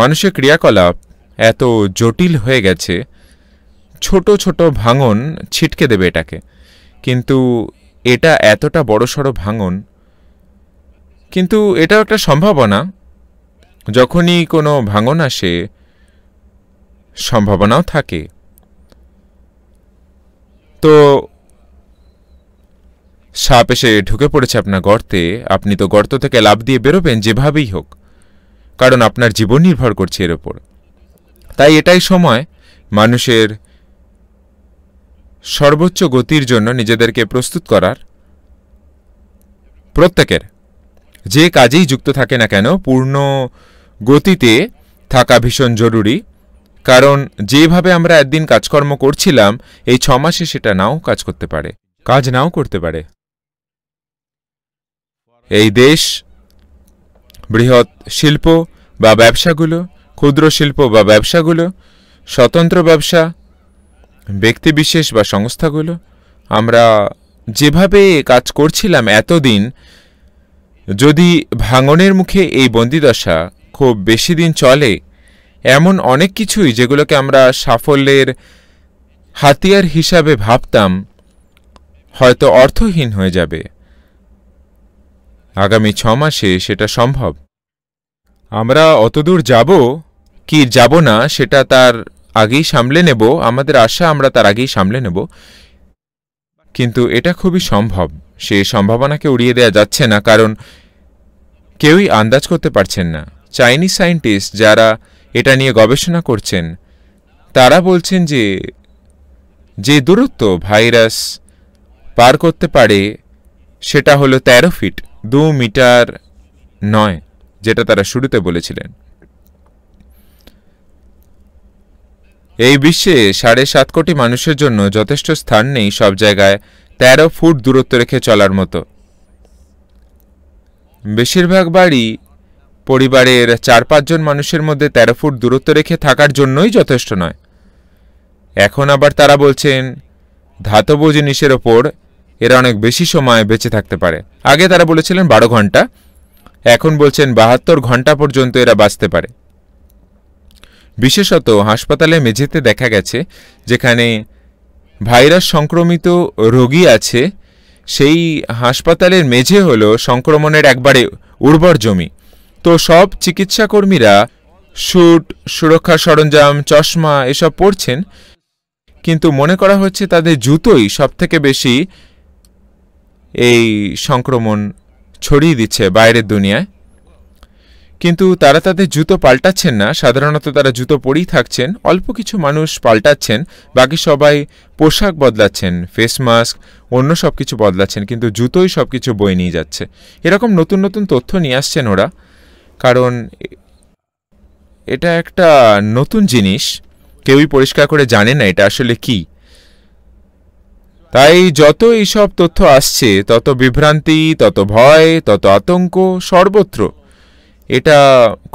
মানুষের ক্রিয়াকলাপ এত জটিল হয়ে গেছে ছোট ছোট ভাঙন ছিটকে দেবে এটাকে কিন্তু এটা এতটা বড় সড়ো ভাঙন কিন্তু এটাও একটা সম্ভাবনা যখনই কোনো ভাঙন আসে সম্ভাবনাও থাকে তো সাপ এসে ঢুকে পড়েছে আপনার গর্তে আপনি তো গর্ত থেকে লাভ দিয়ে বেরোবেন যেভাবেই হোক কারণ আপনার জীবন নির্ভর করছে এর ওপর তাই এটাই সময় মানুষের সর্বোচ্চ গতির জন্য নিজেদেরকে প্রস্তুত করার প্রত্যেকের যে কাজেই যুক্ত থাকে না কেন পূর্ণ গতিতে থাকা ভীষণ জরুরি কারণ যেভাবে আমরা একদিন কাজকর্ম করছিলাম এই ছ মাসে সেটা নাও কাজ করতে পারে কাজ নাও করতে পারে এই দেশ বৃহৎ শিল্প বা ব্যবসাগুলো ক্ষুদ্র শিল্প বা ব্যবসাগুলো স্বতন্ত্র ব্যবসা ব্যক্তিবিশেষ বা সংস্থাগুলো আমরা যেভাবে কাজ করছিলাম এতদিন যদি ভাঙনের মুখে এই বন্দিদশা খুব বেশি দিন চলে এমন অনেক কিছুই যেগুলোকে আমরা সাফল্যের হাতিয়ার হিসাবে ভাবতাম হয়তো অর্থহীন হয়ে যাবে আগামী ছ মাসে সেটা সম্ভব আমরা অতদূর যাব কি যাব না সেটা তার আগেই সামলে নেব আমাদের আশা আমরা তার আগেই সামলে নেব কিন্তু এটা খুবই সম্ভব সে সম্ভাবনাকে উড়িয়ে দেয়া যাচ্ছে না কারণ কেউই আন্দাজ করতে পারছেন না চাইনিজ সায়েন্টিস্ট যারা এটা নিয়ে গবেষণা করছেন তারা বলছেন যে যে দূরত্ব ভাইরাস পার করতে পারে সেটা হলো তেরো ফিট দু মিটার নয় যেটা তারা শুরুতে বলেছিলেন এই বিশ্বে সাড়ে সাত কোটি মানুষের জন্য যথেষ্ট স্থান নেই সব জায়গায় তেরো ফুট দূরত্ব রেখে চলার মতো বেশিরভাগ বাড়ি পরিবারের চার পাঁচজন মানুষের মধ্যে ১৩ ফুট দূরত্ব রেখে থাকার জন্যই যথেষ্ট নয় এখন আবার তারা বলছেন ধাতব জিনিসের ওপর এরা অনেক বেশি সময় বেঁচে থাকতে পারে আগে তারা বলেছিলেন বারো ঘন্টা এখন বলছেন বাহাত্তর ঘন্টা পর্যন্ত এরা বাঁচতে পারে বিশেষত হাসপাতালে মেঝেতে দেখা গেছে যেখানে ভাইরাস সংক্রমিত রোগী আছে সেই হাসপাতালের মেঝে হল সংক্রমণের একবারে উর্বর জমি তো সব চিকিৎসাকর্মীরা শ্যুট সুরক্ষা সরঞ্জাম চশমা এসব পরছেন কিন্তু মনে করা হচ্ছে তাদের জুতোই সবথেকে বেশি এই সংক্রমণ ছড়িয়ে দিচ্ছে বাইরের দুনিয়ায় কিন্তু তারা তাদের জুতো পাল্টাচ্ছেন না সাধারণত তারা জুতো পরেই থাকছেন অল্প কিছু মানুষ পাল্টাচ্ছেন বাকি সবাই পোশাক বদলাচ্ছেন ফেস মাস্ক অন্য সব কিছু বদলাচ্ছেন কিন্তু জুতোই সব কিছু বয়ে নিয়ে যাচ্ছে এরকম নতুন নতুন তথ্য নিয়ে আসছেন ওরা কারণ এটা একটা নতুন জিনিস কেউই পরিষ্কার করে জানে না এটা আসলে কী তাই যত এইসব তথ্য আসছে তত বিভ্রান্তি তত ভয় তত আতঙ্ক সর্বত্র এটা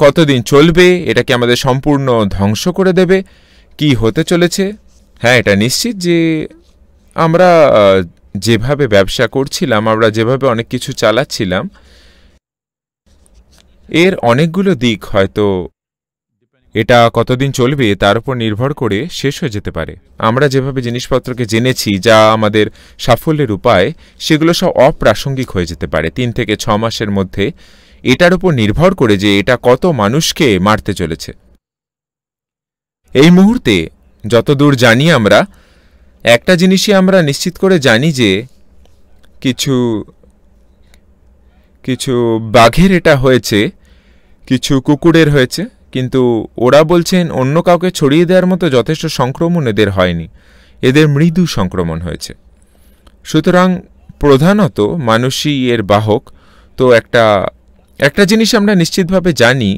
কতদিন চলবে এটা কি আমাদের সম্পূর্ণ ধ্বংস করে দেবে কি হতে চলেছে হ্যাঁ এটা নিশ্চিত যে আমরা যেভাবে ব্যবসা করছিলাম আমরা যেভাবে অনেক কিছু চালাচ্ছিলাম এর অনেকগুলো দিক হয়তো এটা কতদিন চলবে তার উপর নির্ভর করে শেষ হয়ে যেতে পারে আমরা যেভাবে জিনিসপত্রকে জেনেছি যা আমাদের সাফল্যের উপায় সেগুলো সব অপ্রাসঙ্গিক হয়ে যেতে পারে তিন থেকে ছ মাসের মধ্যে এটার উপর নির্ভর করে যে এটা কত মানুষকে মারতে চলেছে এই মুহূর্তে যতদূর জানি আমরা একটা জিনিসই আমরা নিশ্চিত করে জানি যে কিছু কিছু বাঘের এটা হয়েছে কিছু কুকুরের হয়েছে কিন্তু ওরা বলছেন অন্য কাউকে ছড়িয়ে দেওয়ার মতো যথেষ্ট সংক্রমণ এদের হয়নি এদের মৃদু সংক্রমণ হয়েছে সুতরাং প্রধানত মানুষই এর বাহক তো একটা একটা জিনিস আমরা নিশ্চিতভাবে জানি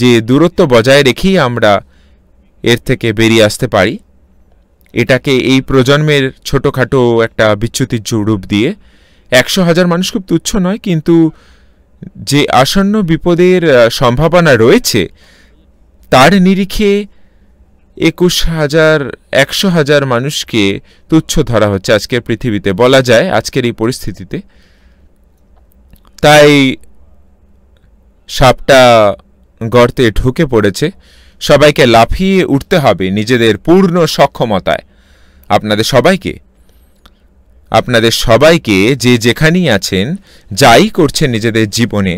যে দূরত্ব বজায় রেখেই আমরা এর থেকে বেরিয়ে আসতে পারি এটাকে এই প্রজন্মের ছোটোখাটো একটা বিচ্যুতির রূপ দিয়ে একশো হাজার মানুষ খুব তুচ্ছ নয় কিন্তু যে আসন্ন বিপদের সম্ভাবনা রয়েছে তার নিরিখে একুশ হাজার একশো হাজার মানুষকে তুচ্ছ ধরা হচ্ছে আজকের পৃথিবীতে বলা যায় আজকের এই পরিস্থিতিতে তাই সাপটা গর্তে ঢুকে পড়েছে সবাইকে লাফিয়ে উঠতে হবে নিজেদের পূর্ণ সক্ষমতায় আপনাদের সবাইকে আপনাদের সবাইকে যে যেখানেই আছেন যাই করছেন নিজেদের জীবনে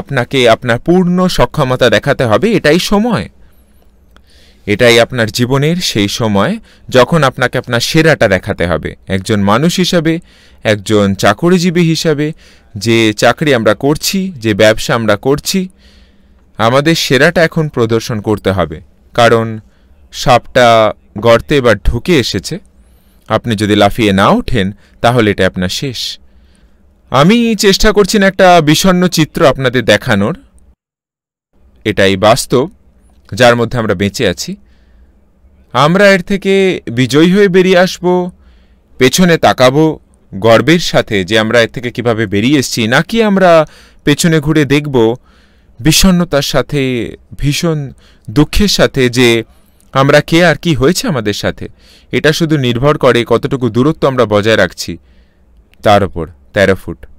আপনাকে আপনার পূর্ণ সক্ষমতা দেখাতে হবে এটাই সময় এটাই আপনার জীবনের সেই সময় যখন আপনাকে আপনার সেরাটা দেখাতে হবে একজন মানুষ হিসাবে একজন চাকরিজীবী হিসাবে যে চাকরি আমরা করছি যে ব্যবসা আমরা করছি আমাদের সেরাটা এখন প্রদর্শন করতে হবে কারণ সাপটা গর্তে এবার ঢুকে এসেছে আপনি যদি লাফিয়ে না ওঠেন তাহলে এটা আপনার শেষ আমি চেষ্টা করছি না একটা বিষণ্ন চিত্র আপনাদের দেখানোর এটাই বাস্তব যার মধ্যে আমরা বেঁচে আছি আমরা এর থেকে বিজয়ী হয়ে বেরিয়ে আসব পেছনে তাকাবো গর্বের সাথে যে আমরা এর থেকে কিভাবে বেরিয়ে এসেছি নাকি আমরা পেছনে ঘুরে দেখব বিষণ্নতার সাথে ভীষণ দুঃখের সাথে যে আমরা কে আর কি হয়েছে আমাদের সাথে এটা শুধু নির্ভর করে কতটুকু দূরত্ব আমরা বজায় রাখছি তার উপর Terafoot.